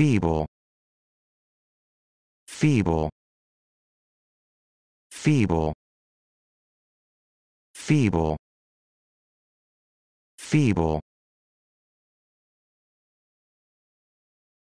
feeble feeble feeble feeble feeble